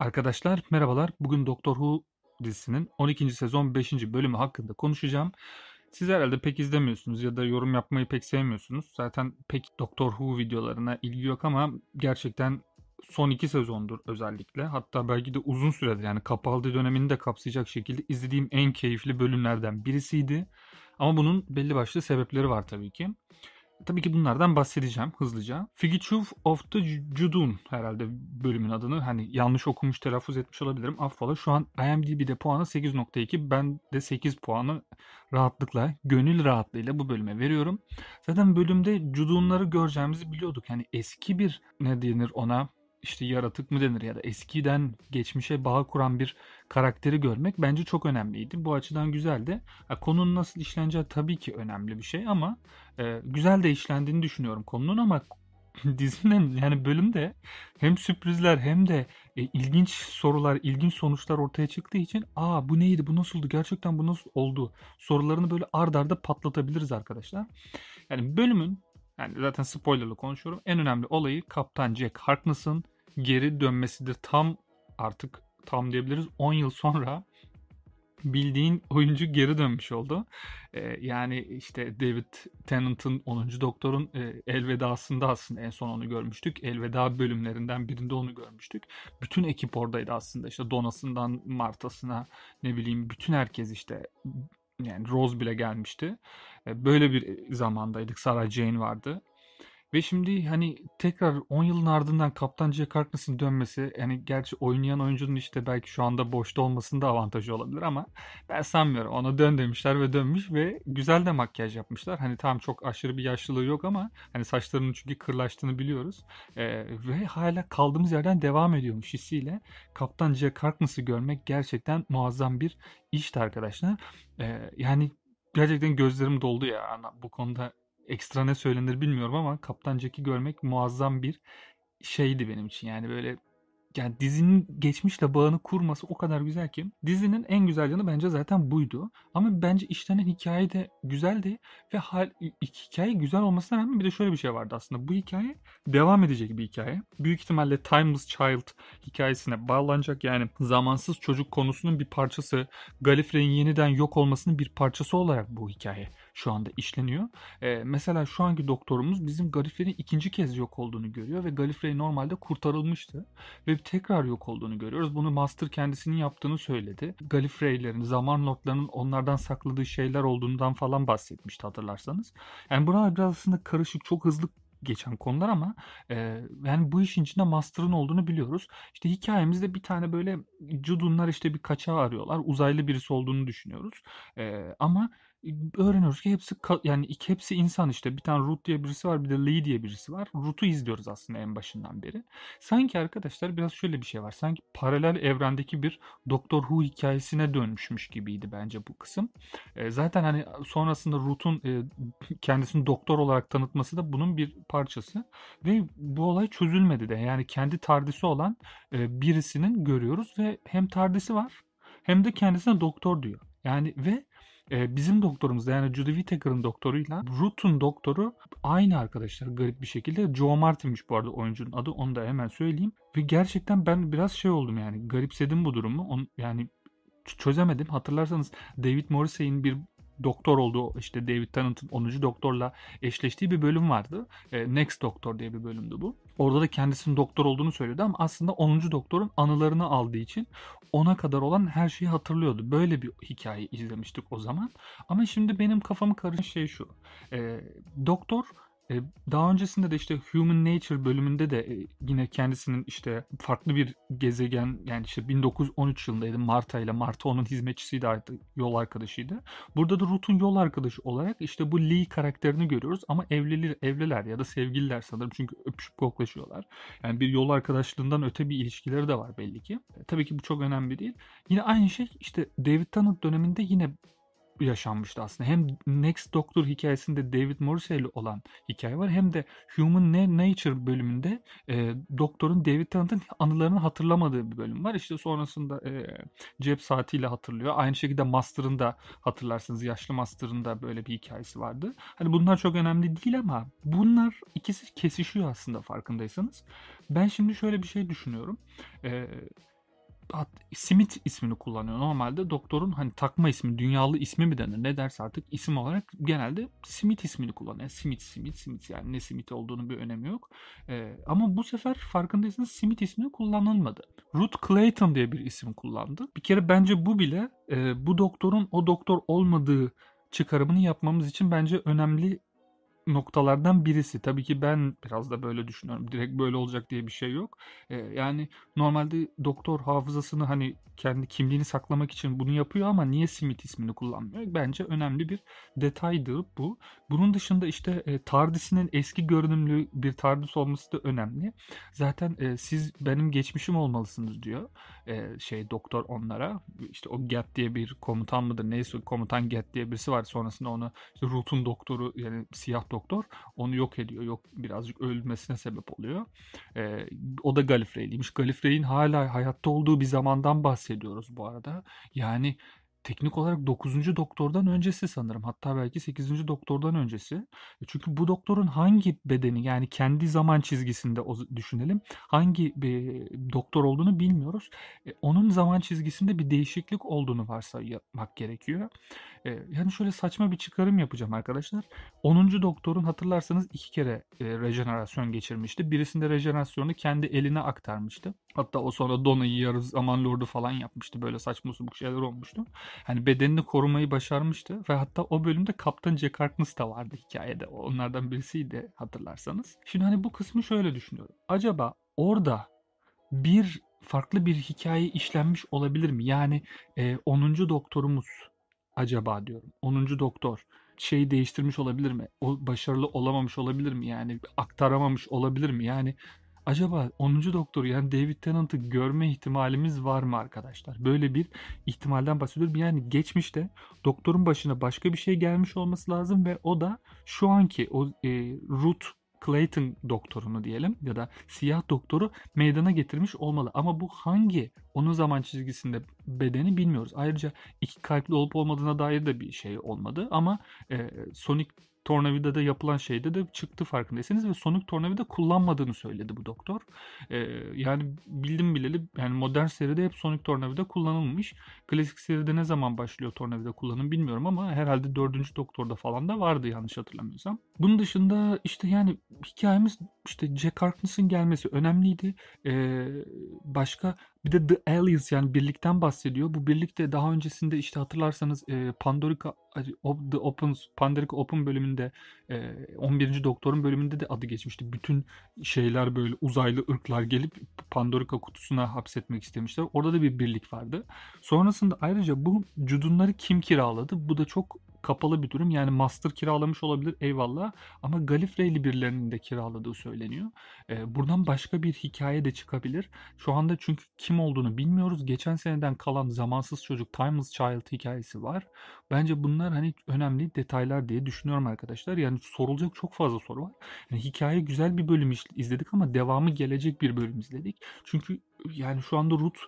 Arkadaşlar merhabalar. Bugün Doktor Who dizisinin 12. sezon 5. bölümü hakkında konuşacağım. Siz herhalde pek izlemiyorsunuz ya da yorum yapmayı pek sevmiyorsunuz. Zaten pek Doktor Who videolarına ilgi yok ama gerçekten son iki sezondur özellikle. Hatta belki de uzun süredir yani kapalı dönemini de kapsayacak şekilde izlediğim en keyifli bölümlerden birisiydi. Ama bunun belli başlı sebepleri var tabii ki. Tabii ki bunlardan bahsedeceğim hızlıca. Figitchuf of the Judun herhalde bölümün adını. Hani yanlış okumuş, telaffuz etmiş olabilirim. Affola. Şu an IMDb'de puanı 8.2. Ben de 8 puanı rahatlıkla, gönül rahatlığıyla bu bölüme veriyorum. Zaten bölümde Judunları göreceğimizi biliyorduk. Yani eski bir ne denir ona işte yaratık mı denir ya da eskiden geçmişe bağ kuran bir karakteri görmek bence çok önemliydi. Bu açıdan güzeldi. Konunun nasıl işleneceği tabii ki önemli bir şey ama e, güzel de işlendiğini düşünüyorum konunun ama dizinin yani bölümde hem sürprizler hem de e, ilginç sorular, ilginç sonuçlar ortaya çıktığı için aa bu neydi, bu nasıldı, gerçekten bu nasıl oldu sorularını böyle ard arda patlatabiliriz arkadaşlar. Yani bölümün yani zaten spoilerlı konuşuyorum. En önemli olayı Kaptan Jack Harkness'ın geri dönmesi de tam artık tam diyebiliriz 10 yıl sonra bildiğin oyuncu geri dönmüş oldu. Ee, yani işte David Tennant'ın 10. Doktor'un e, elvedasında aslında en son onu görmüştük. Elveda bölümlerinden birinde onu görmüştük. Bütün ekip oradaydı aslında. işte Donasından Martas'ına ne bileyim bütün herkes işte yani Rose bile gelmişti. Ee, böyle bir zamandaydık. Sarah Jane vardı. Ve şimdi hani tekrar 10 yılın ardından kaptan Jack Harkness'in dönmesi yani gerçi oynayan oyuncunun işte belki şu anda boşta olmasında avantajı olabilir ama ben sanmıyorum. Ona dön demişler ve dönmüş ve güzel de makyaj yapmışlar. Hani tam çok aşırı bir yaşlılığı yok ama hani saçlarının çünkü kırlaştığını biliyoruz. Ee, ve hala kaldığımız yerden devam ediyormuş hissiyle. Kaptan Jack Harkness'ı görmek gerçekten muazzam bir işti arkadaşlar. Ee, yani gerçekten gözlerim doldu ya bu konuda ekstra ne söylenir bilmiyorum ama Kaptan Jack'i görmek muazzam bir şeydi benim için. Yani böyle yani dizinin geçmişle bağını kurması o kadar güzel ki. Dizinin en güzel yanı bence zaten buydu. Ama bence işlenen hikaye de güzeldi ve hal, hikaye güzel olmasına rağmen bir de şöyle bir şey vardı aslında. Bu hikaye devam edecek bir hikaye. Büyük ihtimalle Timeless Child hikayesine bağlanacak yani zamansız çocuk konusunun bir parçası. Galifrey'in yeniden yok olmasının bir parçası olarak bu hikaye şu anda işleniyor. E, mesela şu anki doktorumuz bizim Galifrey'in ikinci kez yok olduğunu görüyor ve Galifrey normalde kurtarılmıştı ve tekrar yok olduğunu görüyoruz. Bunu Master kendisinin yaptığını söyledi. Galifrey'lerin, zaman notlarının onlardan sakladığı şeyler olduğundan falan bahsetmişti hatırlarsanız. Yani buralar biraz aslında karışık, çok hızlı geçen konular ama e, yani bu işin içinde Master'ın olduğunu biliyoruz. İşte hikayemizde bir tane böyle Judunlar işte bir kaçağı arıyorlar. Uzaylı birisi olduğunu düşünüyoruz. E, ama öğreniyoruz ki hepsi yani hepsi insan işte. Bir tane Ruth diye birisi var, bir de Lee diye birisi var. Ruth'u izliyoruz aslında en başından beri. Sanki arkadaşlar biraz şöyle bir şey var. Sanki paralel evrendeki bir Doktor Who hikayesine dönmüşmüş gibiydi bence bu kısım. E, zaten hani sonrasında Ruth'un e, kendisini doktor olarak tanıtması da bunun bir parçası ve bu olay çözülmedi de. Yani kendi tardisi olan e, birisinin görüyoruz ve hem tardisi var hem de kendisine doktor diyor. Yani ve e, bizim doktorumuzda yani Judy Whittaker'ın doktoruyla Root'un doktoru aynı arkadaşlar garip bir şekilde. Joe Martin'miş bu arada oyuncunun adı onu da hemen söyleyeyim. Ve gerçekten ben biraz şey oldum yani garipsedim bu durumu. On, yani çözemedim. Hatırlarsanız David Morrissey'in bir doktor olduğu işte David Tennant'ın 10. doktorla eşleştiği bir bölüm vardı. E, Next Doktor diye bir bölümdü bu. Orada da kendisinin doktor olduğunu söylüyordu ama aslında 10. doktorun anılarını aldığı için ona kadar olan her şeyi hatırlıyordu. Böyle bir hikaye izlemiştik o zaman. Ama şimdi benim kafamı karışan şey şu. E, doktor e, daha öncesinde de işte Human Nature bölümünde de e, yine kendisinin işte farklı bir gezegen yani işte 1913 yılındaydı Marta ile Marta onun hizmetçisiydi artık yol arkadaşıydı. Burada da Ruth'un yol arkadaşı olarak işte bu Lee karakterini görüyoruz ama evliler, evliler ya da sevgililer sanırım çünkü öpüşüp koklaşıyorlar. Yani bir yol arkadaşlığından öte bir ilişkileri de var belli ki. E, tabii ki bu çok önemli değil. Yine aynı şey işte David Tennant döneminde yine yaşanmıştı aslında. Hem Next Doctor hikayesinde David Morrissey olan hikaye var hem de Human Nature bölümünde e, doktorun David Tennant'ın anılarını hatırlamadığı bir bölüm var. İşte sonrasında e, cep saatiyle hatırlıyor. Aynı şekilde Master'ın da hatırlarsınız yaşlı Master'ın da böyle bir hikayesi vardı. Hani bunlar çok önemli değil ama bunlar ikisi kesişiyor aslında farkındaysanız. Ben şimdi şöyle bir şey düşünüyorum. E, Smith ismini kullanıyor. Normalde doktorun hani takma ismi, dünyalı ismi mi denir ne derse artık isim olarak genelde Smith ismini kullanıyor. Yani Smith, Smith, Smith yani ne Smith olduğunu bir önemi yok. Ee, ama bu sefer farkındaysanız Smith ismi kullanılmadı. Ruth Clayton diye bir isim kullandı. Bir kere bence bu bile e, bu doktorun o doktor olmadığı çıkarımını yapmamız için bence önemli noktalardan birisi. Tabii ki ben biraz da böyle düşünüyorum. Direkt böyle olacak diye bir şey yok. Ee, yani normalde doktor hafızasını hani kendi kimliğini saklamak için bunu yapıyor ama niye Smith ismini kullanmıyor? Bence önemli bir detaydır bu. Bunun dışında işte e, TARDIS'inin eski görünümlü bir TARDIS olması da önemli. Zaten e, siz benim geçmişim olmalısınız diyor e, şey doktor onlara. İşte o get diye bir komutan mıdır neyse komutan get diye birisi var. Sonrasında onu işte Root'un doktoru yani siyah doktor doktor onu yok ediyor. Yok birazcık ölmesine sebep oluyor. E, o da Galifrey'liymiş. Galifrey'in hala hayatta olduğu bir zamandan bahsediyoruz bu arada. Yani teknik olarak 9. doktordan öncesi sanırım. Hatta belki 8. doktordan öncesi. E, çünkü bu doktorun hangi bedeni yani kendi zaman çizgisinde düşünelim. Hangi bir doktor olduğunu bilmiyoruz. E, onun zaman çizgisinde bir değişiklik olduğunu varsaymak gerekiyor. E, yani şöyle saçma bir çıkarım yapacağım arkadaşlar. 10. doktorun hatırlarsanız iki kere e, rejenerasyon geçirmişti. Birisinde rejenerasyonu kendi eline aktarmıştı. Hatta o sonra Dona'yı yarı zaman lordu falan yapmıştı. Böyle saçma sapan şeyler olmuştu. Hani bedenini korumayı başarmıştı. Ve hatta o bölümde Kaptan Jack Harkness da vardı hikayede. Onlardan birisiydi hatırlarsanız. Şimdi hani bu kısmı şöyle düşünüyorum. Acaba orada bir farklı bir hikaye işlenmiş olabilir mi? Yani e, 10. doktorumuz acaba diyorum. 10. doktor şeyi değiştirmiş olabilir mi? O başarılı olamamış olabilir mi? Yani aktaramamış olabilir mi? Yani acaba 10. doktor yani David Tennant'ı görme ihtimalimiz var mı arkadaşlar? Böyle bir ihtimalden bahsediyorum. Yani geçmişte doktorun başına başka bir şey gelmiş olması lazım ve o da şu anki o e, Ruth Clayton doktorunu diyelim ya da siyah doktoru meydana getirmiş olmalı. Ama bu hangi onun zaman çizgisinde bedeni bilmiyoruz. Ayrıca iki kalpli olup olmadığına dair de bir şey olmadı ama e, Sonic Tornavida'da yapılan şeyde de çıktı farkındaysanız ve Sonic Tornavida kullanmadığını söyledi bu doktor. Ee, yani bildim bileli yani modern seride hep Sonic Tornavida kullanılmış. Klasik seride ne zaman başlıyor Tornavida kullanım bilmiyorum ama herhalde 4. Doktor'da falan da vardı yanlış hatırlamıyorsam. Bunun dışında işte yani hikayemiz işte Jack Harkness'ın gelmesi önemliydi. Ee, başka bir de The Allies yani birlikten bahsediyor. Bu birlikte daha öncesinde işte hatırlarsanız e, Pandorica The Open Pandorica Open bölümünde e, 11. Doktor'un bölümünde de adı geçmişti. Bütün şeyler böyle uzaylı ırklar gelip Pandorica kutusuna hapsetmek istemişler. Orada da bir birlik vardı. Sonrasında ayrıca bu cudunları kim kiraladı? Bu da çok kapalı bir durum. Yani master kiralamış olabilir eyvallah ama Galifreyli birilerinin de kiraladığı söyleniyor. E, buradan başka bir hikaye de çıkabilir. Şu anda çünkü kim olduğunu bilmiyoruz. Geçen seneden kalan zamansız çocuk Timeless Child hikayesi var. Bence bunlar hani önemli detaylar diye düşünüyorum arkadaşlar. Yani sorulacak çok fazla soru var. Yani hikaye güzel bir bölüm izledik ama devamı gelecek bir bölüm izledik. Çünkü yani şu anda Ruth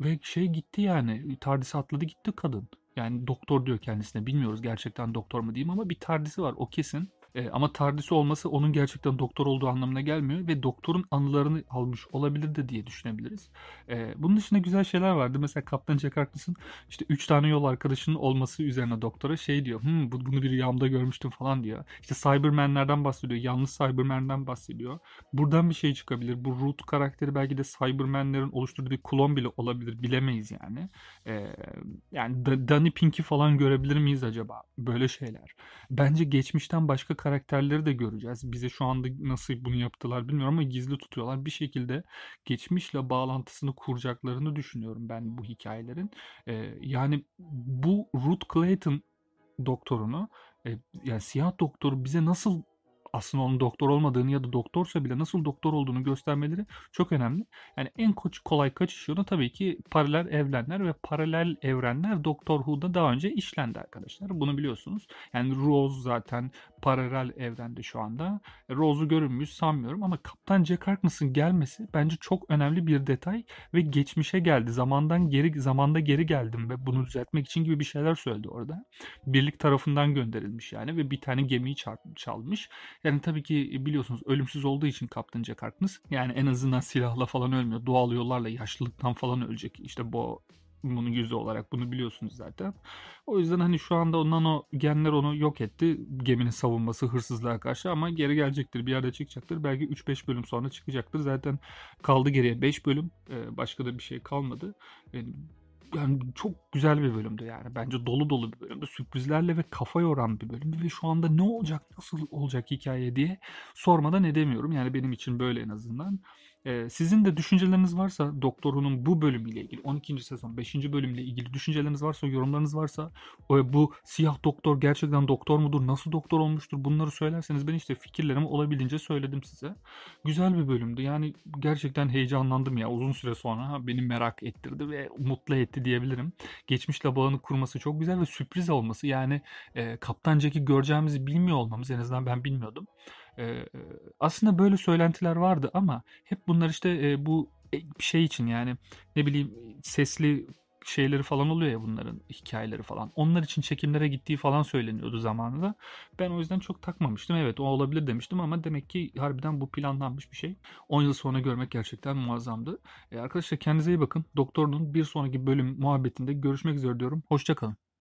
ve şey gitti yani. Tardis'i atladı gitti kadın. Yani doktor diyor kendisine. Bilmiyoruz gerçekten doktor mu diyeyim ama bir tardisi var o kesin. E, ama Tardis olması onun gerçekten doktor olduğu anlamına gelmiyor ve doktorun anılarını almış olabilir de diye düşünebiliriz. E, bunun dışında güzel şeyler vardı. Mesela Kaptan Jack Harkness'ın işte 3 tane yol arkadaşının olması üzerine doktora şey diyor. Hmm, bunu bir rüyamda görmüştüm falan diyor. İşte Cybermen'lerden bahsediyor. Yalnız Cybermen'den bahsediyor. Buradan bir şey çıkabilir. Bu Root karakteri belki de Cybermen'lerin oluşturduğu bir klon bile olabilir. Bilemeyiz yani. E, yani Danny Pink'i falan görebilir miyiz acaba? Böyle şeyler. Bence geçmişten başka karakterleri de göreceğiz. Bize şu anda nasıl bunu yaptılar bilmiyorum ama gizli tutuyorlar. Bir şekilde geçmişle bağlantısını kuracaklarını düşünüyorum ben bu hikayelerin. Ee, yani bu Ruth Clayton doktorunu e, yani siyah doktoru bize nasıl aslında onun doktor olmadığını ya da doktorsa bile nasıl doktor olduğunu göstermeleri çok önemli. Yani en kolay kaçış yolu tabii ki paralel evrenler ve paralel evrenler Doktor Who'da daha önce işlendi arkadaşlar. Bunu biliyorsunuz. Yani Rose zaten paralel evrende şu anda. Rose'u görür sanmıyorum ama Kaptan Jack Harkness'ın gelmesi bence çok önemli bir detay ve geçmişe geldi. Zamandan geri zamanda geri geldim ve bunu düzeltmek için gibi bir şeyler söyledi orada. Birlik tarafından gönderilmiş yani ve bir tane gemiyi çalmış. Yani tabii ki e, biliyorsunuz ölümsüz olduğu için Kaptan Jack Harkness. Yani en azından silahla falan ölmüyor. Doğal yollarla yaşlılıktan falan ölecek. İşte bu bunun yüzü olarak bunu biliyorsunuz zaten. O yüzden hani şu anda o genler onu yok etti. Geminin savunması hırsızlığa karşı ama geri gelecektir. Bir yerde çıkacaktır. Belki 3-5 bölüm sonra çıkacaktır. Zaten kaldı geriye 5 bölüm. E, başka da bir şey kalmadı. Yani yani çok güzel bir bölümdü yani. Bence dolu dolu bir bölümdü. Sürprizlerle ve kafa yoran bir bölümdü ve şu anda ne olacak, nasıl olacak hikaye diye sormadan edemiyorum. Yani benim için böyle en azından. Ee, sizin de düşünceleriniz varsa Doktoru'nun bu bölümüyle ilgili 12. sezon 5. bölümle ilgili düşünceleriniz varsa, yorumlarınız varsa e, bu siyah doktor gerçekten doktor mudur, nasıl doktor olmuştur bunları söylerseniz ben işte fikirlerimi olabildiğince söyledim size. Güzel bir bölümdü yani gerçekten heyecanlandım ya uzun süre sonra beni merak ettirdi ve mutlu etti diyebilirim. Geçmişle bağını kurması çok güzel ve sürpriz olması yani e, göreceğimizi bilmiyor olmamız en azından ben bilmiyordum. Ee, aslında böyle söylentiler vardı ama hep bunlar işte e, bu e, şey için yani ne bileyim sesli şeyleri falan oluyor ya bunların hikayeleri falan. Onlar için çekimlere gittiği falan söyleniyordu zamanında. Ben o yüzden çok takmamıştım. Evet o olabilir demiştim ama demek ki harbiden bu planlanmış bir şey. 10 yıl sonra görmek gerçekten muazzamdı. E arkadaşlar kendinize iyi bakın. Doktorunun bir sonraki bölüm muhabbetinde görüşmek üzere diyorum. Hoşçakalın.